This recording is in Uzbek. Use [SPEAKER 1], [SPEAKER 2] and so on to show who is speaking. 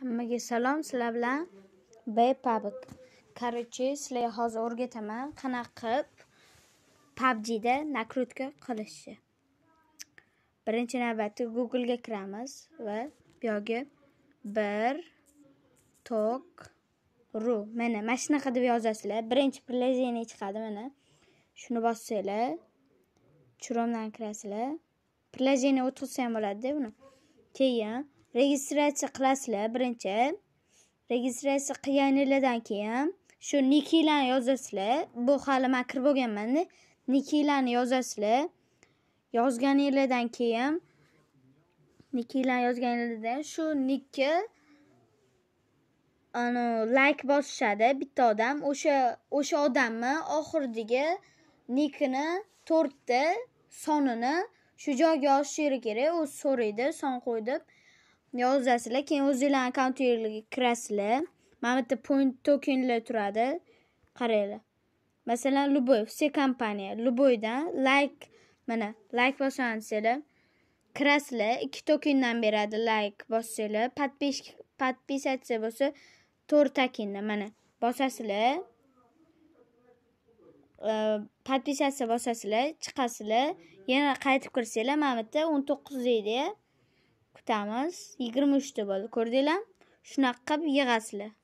[SPEAKER 1] hammaga salom sizlar bilan b pubg короче sizlarga hozir o'rgataman qanaqa qilib da накрутка qilishni birinchi navbatda google ga kiramiz va bu yerga bir tok ru mana mana shunaqa deb yozasizlar birinchi приложение chiqadi mana shuni bossanglar churomdan kirasizlar приложение o'tkazsa ham bo'ladi buni keyin registratsiya qilasizlar birinchi registratsiya qilganinglardan keyin shu nikilarni yozasizlar bu hali man kirib bo'lganman nikilarni yozasizlar yozganinglardan keyin nikilarni yozganinglardan shu nikki anu like bosishadi bitta odam o'sha o'sha odamni oxiridagi nikini to'rtta sonini shu joyga yozishingiz kerak u so'raydi son qo'yib yozasizlar keyin o'zinglarni akkauntinglarga kirasizlar mana bu yerda point tokenlar turadi qaranglar masalan любой все kompaniya любойdan like mana like bossanglar kirasizlar 2 tokendan beradi like bossanglar подписчик podpisatsiya bo'lsa 4 tokenni mana bosasizlar e, Podpisatsiya bosasizlar chiqasizlar yana qaytib kirsanglar mana bu yerda 19 to'qqiz deydi kutamiz yigirma uchta bo'ldi ko'rdinglarmi shunaqa qilib yig'asizlar